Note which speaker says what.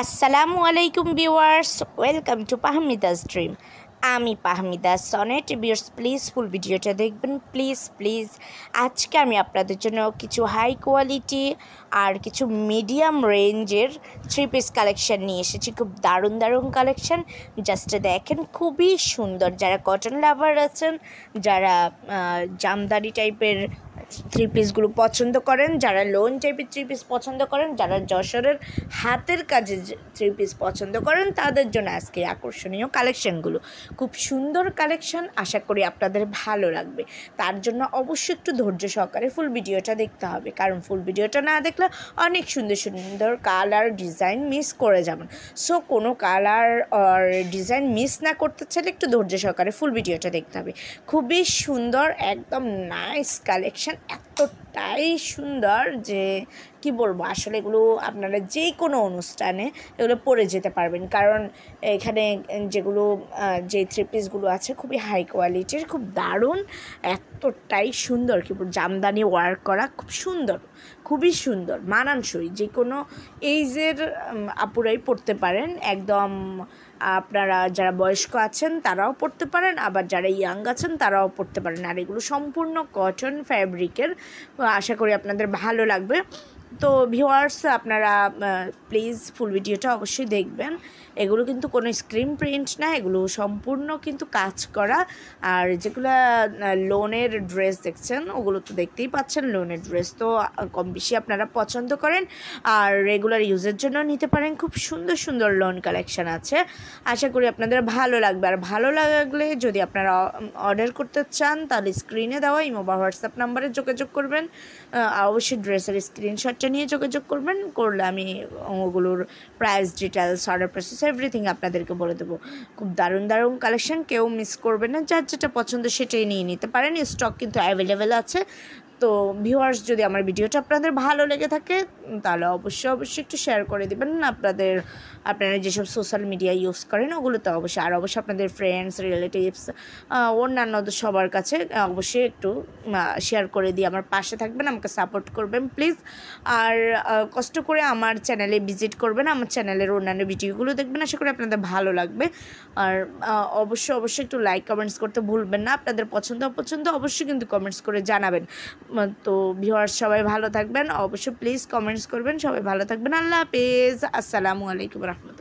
Speaker 1: আসসালামু আলাইকুম viewers welcome to পাহমিদাস ড্রিম আমি পাহমিদা সনেট ভিউয়ার্স প্লিজ ফুল ভিডিওটা দেখবেন প্লিজ প্লিজ আজকে আমি আপনাদের জন্য কিছু হাই কোয়ালিটি আর কিছু মিডিয়াম রেঞ্জের থ্রি পিস কালেকশান নিয়ে এসেছি খুব দারুণ দারুণ কালেকশান জাস্ট দেখেন খুবই সুন্দর যারা কটন লাভার আছেন যারা জামদানি টাইপের থ্রি পিসগুলো পছন্দ করেন যারা লোন টাইপের থ্রি পিস পছন্দ করেন যারা যশোরের হাতের কাজে থ্রি পিস পছন্দ করেন তাদের জন্য আজকে আকর্ষণীয় কালেকশানগুলো খুব সুন্দর কালেকশান আশা করি আপনাদের ভালো লাগবে তার জন্য অবশ্যই একটু ধৈর্য সহকারে ফুল ভিডিওটা দেখতে হবে কারণ ফুল ভিডিওটা না দেখলে অনেক সুন্দর সুন্দর কালার ডিজাইন মিস করে যাবেন সো কোনো কালার আর ডিজাইন মিস না করতে চাইলে একটু ধৈর্য সহকারে ফুল ভিডিওটা দেখতে হবে খুবই সুন্দর একদম নাইস কালেকশান তো এতটাই সুন্দর যে কি বলবো আসলে এগুলো আপনারা যে কোনো অনুষ্ঠানে এগুলো পরে যেতে পারবেন কারণ এখানে যেগুলো যে থ্রি পিসগুলো আছে খুবই হাই কোয়ালিটির খুব দারুণ এতটাই সুন্দর কি জামদানি ওয়ার্ক করা খুব সুন্দর খুবই সুন্দর মানানসই যে কোনো এইজের আপুরাই পড়তে পারেন একদম আপনারা যারা বয়স্ক আছেন তারাও পড়তে পারেন আবার যারা ইয়াং আছেন তারাও পড়তে পারেন আর এগুলো সম্পূর্ণ কটন ফ্যাব্রিকের আশা করি আপনাদের ভালো লাগবে তো ভিউয়ার্স আপনারা প্লিজ ফুল ভিডিওটা অবশ্যই দেখবেন এগুলো কিন্তু কোনো স্ক্রিন প্রিন্ট না এগুলো সম্পূর্ণ কিন্তু কাজ করা আর যেগুলো লোনের ড্রেস দেখছেন ওগুলো তো দেখতেই পাচ্ছেন লোনের ড্রেস তো কম বেশি আপনারা পছন্দ করেন আর রেগুলার ইউজের জন্য নিতে পারেন খুব সুন্দর সুন্দর লোন কালেকশান আছে আশা করি আপনাদের ভালো লাগবে আর ভালো লাগলে যদি আপনারা অর্ডার করতে চান তাহলে স্ক্রিনে দেওয়া ইমো বা হোয়াটসঅ্যাপ নাম্বারে যোগাযোগ করবেন অবশ্যই ড্রেসের স্ক্রিনশট সেটা নিয়ে যোগাযোগ করবেন করলে আমি ওগুলোর price details order process everything আপনাদেরকে বলে দেবো খুব দারুণ দারুণ কালেকশান কেউ মিস করবে না যার যেটা পছন্দ সেটাই নিয়ে নিতে পারেন স্টক কিন্তু অ্যাভেলেবেল আছে তো ভিউয়ার্স যদি আমার ভিডিওটা আপনাদের ভালো লেগে থাকে তাহলে অবশ্যই অবশ্যই একটু শেয়ার করে দেবেন আপনাদের আপনারা যেসব সোশ্যাল মিডিয়া ইউজ করেন ওগুলোতে অবশ্যই আর অবশ্যই আপনাদের ফ্রেন্ডস রিলেটিভস অন্যান্য সবার কাছে অবশ্যই একটু শেয়ার করে দিয়ে আমার পাশে থাকবেন আমাকে সাপোর্ট করবেন প্লিজ আর কষ্ট করে আমার চ্যানেলে ভিজিট করবেন আমার চ্যানেলের অন্যান্য ভিডিওগুলো দেখবেন আশা করি আপনাদের ভালো লাগবে আর অবশ্যই অবশ্যই একটু লাইক কমেন্টস করতে ভুলবেন না আপনাদের পছন্দ অপছন্দ অবশ্যই কিন্তু কমেন্টস করে জানাবেন তো ভিউয়ার্স সবাই ভালো থাকবেন অবশ্যই প্লিজ কমেন্টস করবেন সবাই ভালো থাকবেন আল্লাহ হাফেজ আসসালামু আলাইকুম রহমত